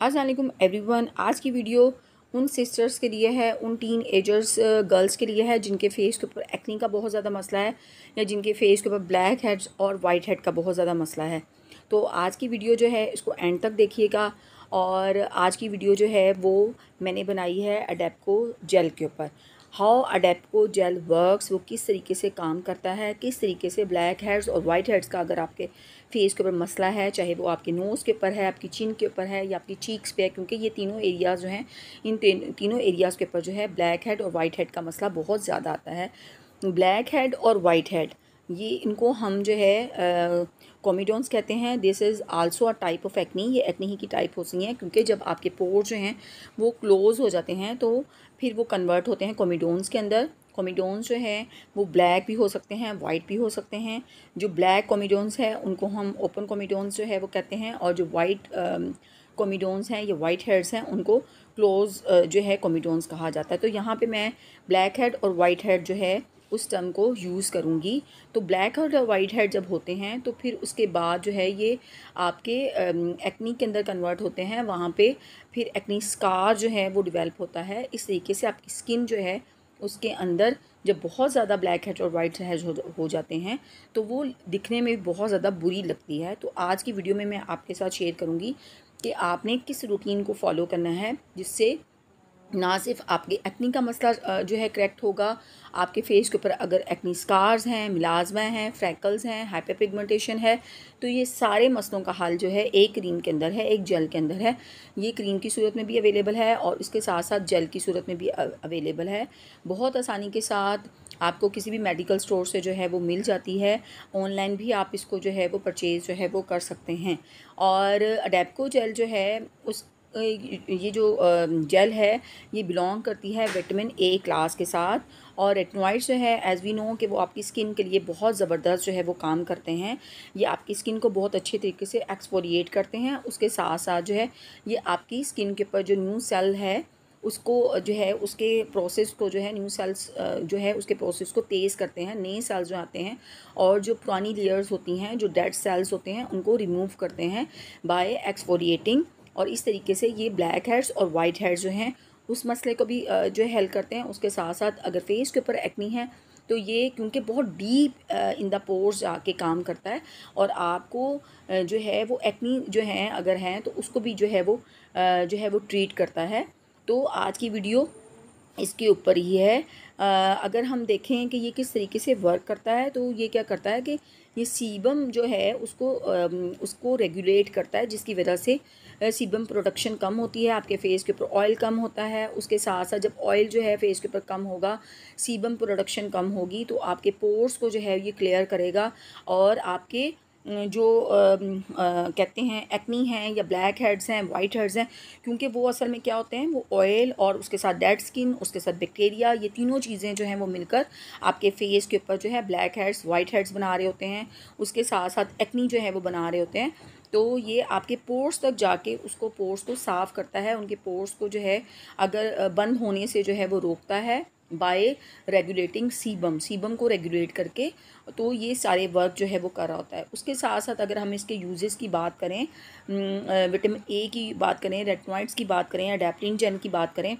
Aslam one आज की video उन सिस्टर्स के लिए है उन टीन एजर्स गर्ल्स के लिए है जिनके फेस के ऊपर एक्निंग का बहुत ज़्यादा मसला है या जिनके फेस के ऊपर ब्लैक हेड्स और वाइट हेड का बहुत ज़्यादा मसला है तो आज की वीडियो जो है इसको एंड तक देखिएगा और आज की वीडियो जो है वो मैंने बनाई है अडेप्को जेल के ऊपर हाउ अडेप्को जेल वर्क्स वो किस तरीके से काम करता है किस तरीके से ब्लैक हेड्स और वाइट हेड्स का अगर आपके फेस के ऊपर मसला है चाहे वो आपके नोज़ के ऊपर है आपकी चिन के ऊपर है या आपकी चीक्स पे है क्योंकि ये तीनों एरियाज़ जो हैं इन तीनों एरियाज़ के ऊपर जो है ब्लैक हेड और वाइट हेड का मसला बहुत ज़्यादा आता है ब्लैक हेड और वाइट हेड ये इनको हम जो है कॉमिडोन्स कहते हैं this is also a type of acne ये एक्नी ही की टाइप होती हैं क्योंकि जब आपके पोर जो हैं वो क्लोज़ हो जाते हैं तो फिर वो कन्वर्ट होते हैं कोमिडोन्स के अंदर कोमिडोन्स जो है वो ब्लैक भी हो सकते हैं वाइट भी हो सकते हैं जो ब्लैक कोमिडोन्स है उनको हम ओपन कोमिडोन्स जो है वो कहते हैं और जो वाइट कोमिडोन्स हैं या वाइट हेड्स हैं उनको क्लोज जो है कोमिडोन्स कहा जाता है तो यहाँ पे मैं ब्लैक हेड और वाइट हेड जो है उस टर्म को यूज़ करूँगी तो ब्लैक और वाइट हेड जब होते हैं तो फिर उसके बाद जो है ये आपके एक्नी के अंदर कन्वर्ट होते हैं वहाँ पे फिर एक्नी स्कार जो है वो डिवेल्प होता है इस तरीके से आपकी स्किन जो है उसके अंदर जब बहुत ज़्यादा ब्लैक हेड और वाइट हेड हो जाते हैं तो वो दिखने में बहुत ज़्यादा बुरी लगती है तो आज की वीडियो में मैं आपके साथ शेयर करूँगी कि आपने किस रूटीन को फॉलो करना है जिससे ना सिर्फ आपकी एक्नी का मसला जो है करेक्ट होगा आपके फेस के ऊपर अगर एक्नी स्कार्स हैं मिलाजमा हैं फ्रैकल्स हैं हाइपर पिगमेंटेशन है तो ये सारे मसलों का हल जो है एक क्रीम के अंदर है एक जेल के अंदर है ये क्रीम की सूरत में भी अवेलेबल है और इसके साथ साथ जेल की सूरत में भी अवेलेबल है बहुत आसानी के साथ आपको किसी भी मेडिकल स्टोर से जो है वो मिल जाती है ऑनलाइन भी आप इसको जो है वो परचेज़ जो है वो कर सकते हैं और अडेप्को जेल जो है उस ये जो जेल है ये बिलोंग करती है विटामिन ए क्लास के साथ और रेटनोइड्स जो है एज़ वी नो कि वो आपकी स्किन के लिए बहुत ज़बरदस्त जो है वो काम करते हैं ये आपकी स्किन को बहुत अच्छे तरीके से एक्सपोलिएट करते हैं उसके साथ साथ जो है ये आपकी स्किन के ऊपर जो न्यू सेल है उसको जो है उसके प्रोसेस को जो है न्यू सेल्स जो है उसके प्रोसेस को तेज़ करते हैं नए सेल्स जो आते हैं और जो पुरानी लेयर्स होती हैं जो डेड सेल्स होते हैं उनको रिमूव करते हैं बाय एक्सपोरिएटिंग और इस तरीके से ये ब्लैक हेड्स और वाइट हेड्स जो हैं उस मसले को भी जो है हेल्प करते हैं उसके साथ साथ अगर फेस के ऊपर एक्नी है तो ये क्योंकि बहुत डीप इन द पोर्स जाके काम करता है और आपको जो है वो एक्नी जो है अगर हैं तो उसको भी जो है वो जो है वो ट्रीट करता है तो आज की वीडियो इसके ऊपर ही है अगर हम देखें कि ये किस तरीके से वर्क करता है तो ये क्या करता है कि ये सीबम जो है उसको उसको रेगुलेट करता है जिसकी वजह से सीबम प्रोडक्शन कम होती है आपके फेस के ऊपर ऑयल कम होता है उसके साथ साथ जब ऑयल जो है फेस के ऊपर कम होगा सीबम प्रोडक्शन कम होगी तो आपके पोर्स को जो है ये क्लियर करेगा और आपके जो आ, आ, कहते हैं एक्नी हैं या ब्लैक हेड्स हैं वाइट हेड्स हैं क्योंकि वो असल में क्या होते हैं वो ऑयल और उसके साथ डेड स्किन उसके साथ बैक्टीरिया ये तीनों चीज़ें जो हैं वो मिलकर आपके फेस के ऊपर जो है ब्लैक हेड्स वाइट हेड्स बना रहे होते हैं उसके साथ साथ एक्नी जो है वो बना रहे होते हैं तो ये आपके पोर्स तक जाके उसको पोर्स को साफ़ करता है उनके पोर्स को जो है अगर बंद होने से जो है वो रोकता है बाय रेगुलेटिंग सीबम सीबम को रेगुलेट करके तो ये सारे वर्क जो है वो कर रहा होता है उसके साथ साथ अगर हम इसके यूजेस की बात करें विटामिन हम्म, ए की बात करें रेटनॉइड्स की बात करें अडेप्टिन जेन की बात करें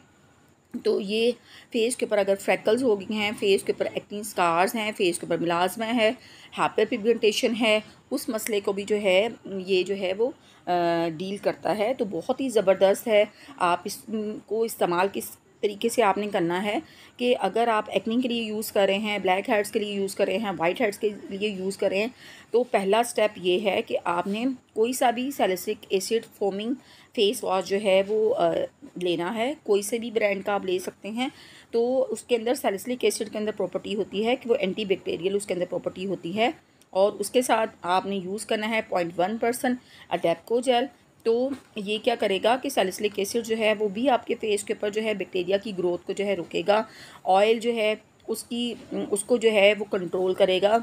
तो ये फेस के ऊपर अगर फ्रैकल्स हो गए हैं फेस के ऊपर एक्टिंग स्कार्स हैं फेस के ऊपर मिलाजमा है हैपर पिगमेंटेशन है उस मसले को भी जो है ये जो है वो डील करता है तो बहुत ही ज़बरदस्त है आप इसको इस्तेमाल किस तरीके से आपने करना है कि अगर आप एक्निंग के लिए यूज़ कर रहे हैं ब्लैक हेड्स के लिए यूज़ कर रहे हैं वाइट हेड्स के लिए यूज़ कर रहे हैं तो पहला स्टेप ये है कि आपने कोई सा भी salicylic acid foaming face wash जो है वो लेना है कोई से भी ब्रांड का आप ले सकते हैं तो उसके अंदर सेलिसिक एसिड के अंदर प्रॉपर्टी होती है कि वो एंटी उसके अंदर प्रॉपर्टी होती है और उसके साथ आपने यूज़ करना है पॉइंट वन परसेंट अडेप्को जेल तो ये क्या करेगा कि सेलिसलिक एसिड जो है वो भी आपके फेस के ऊपर जो है बैक्टीरिया की ग्रोथ को जो है रोकेगा ऑयल जो है उसकी उसको जो है वो कंट्रोल करेगा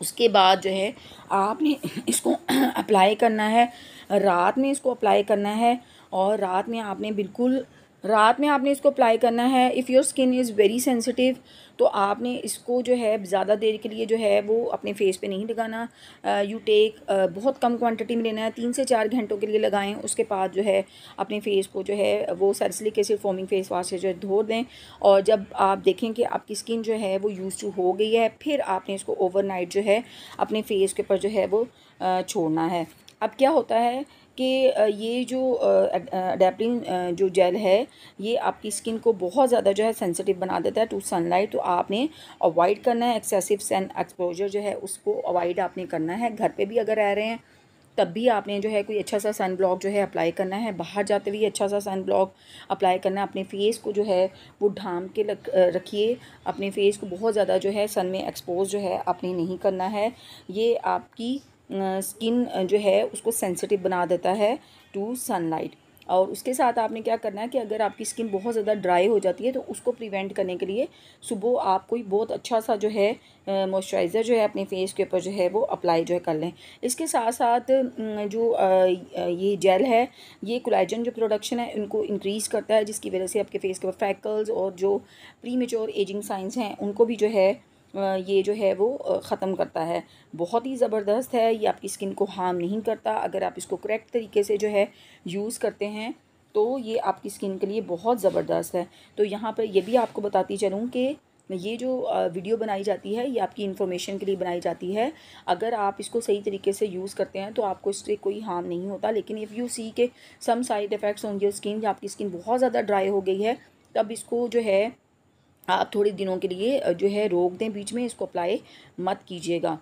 उसके बाद जो है आपने इसको अप्लाई करना है रात में इसको अप्लाई करना है और रात में आपने बिल्कुल रात में आपने इसको अप्लाई करना है if your skin is very sensitive तो आपने इसको जो है ज़्यादा देर के लिए जो है वो अपने फेस पे नहीं लगाना यू uh, टेक uh, बहुत कम क्वांटिटी में लेना है तीन से चार घंटों के लिए लगाएं उसके बाद जो है अपने फेस को जो है वो salicylic acid forming face wash से जो है धो दें और जब आप देखें कि आपकी स्किन जो है वो यूज़ टू हो गई है फिर आपने इसको ओवरनाइट जो है अपने फेस के ऊपर जो है वो uh, छोड़ना है अब क्या होता है कि ये जो अडेप्टिन जो जेल है ये आपकी स्किन को बहुत ज़्यादा जो है सेंसिटिव बना देता है टू सनलाइट तो आपने अवॉइड करना है एक्सेसिव सन एक्सपोजर जो है उसको अवॉइड आपने करना है घर पे भी अगर रह रहे हैं तब भी आपने जो है कोई अच्छा सा सन ब्लॉक जो है अप्लाई करना है बाहर जाते हुए अच्छा सा सन ब्लॉक अप्लाई करना है अपने फेस को जो है वो ढाम के रखिए अपने फेस को बहुत ज़्यादा जो है सन में एक्सपोज जो है आपने नहीं करना है ये आपकी स्किन जो है उसको सेंसिटिव बना देता है टू सनलाइट और उसके साथ आपने क्या करना है कि अगर आपकी स्किन बहुत ज़्यादा ड्राई हो जाती है तो उसको प्रिवेंट करने के लिए सुबह आप कोई बहुत अच्छा सा जो है मॉइस्चराइज़र जो है अपने फेस के ऊपर जो है वो अप्लाई जो है कर लें इसके साथ साथ जो ये जेल है ये कोलाइजन जो प्रोडक्शन है उनको इंक्रीज़ करता है जिसकी वजह से आपके फेस के ऊपर फैकल्स और जो प्री एजिंग साइंस हैं उनको भी जो है ये जो है वो ख़त्म करता है बहुत ही ज़बरदस्त है ये आपकी स्किन को हार्म नहीं करता अगर आप इसको करेक्ट तरीके से जो है यूज़ करते हैं तो ये आपकी स्किन के लिए बहुत ज़बरदस्त है तो यहाँ पर यह भी आपको बताती चलूँ कि ये जो वीडियो बनाई जाती है ये आपकी इन्फॉर्मेशन के लिए बनाई जाती है अगर आप इसको सही तरीके से यूज़ करते हैं तो आपको इससे कोई हार्म नहीं होता लेकिन इफ़ यू सी के some side effects on skin skin आपकी स्किन बहुत ज़्यादा ड्राई हो गई है तब इसको जो है आप थोड़े दिनों के लिए जो है रोक दें बीच में इसको अप्लाई मत कीजिएगा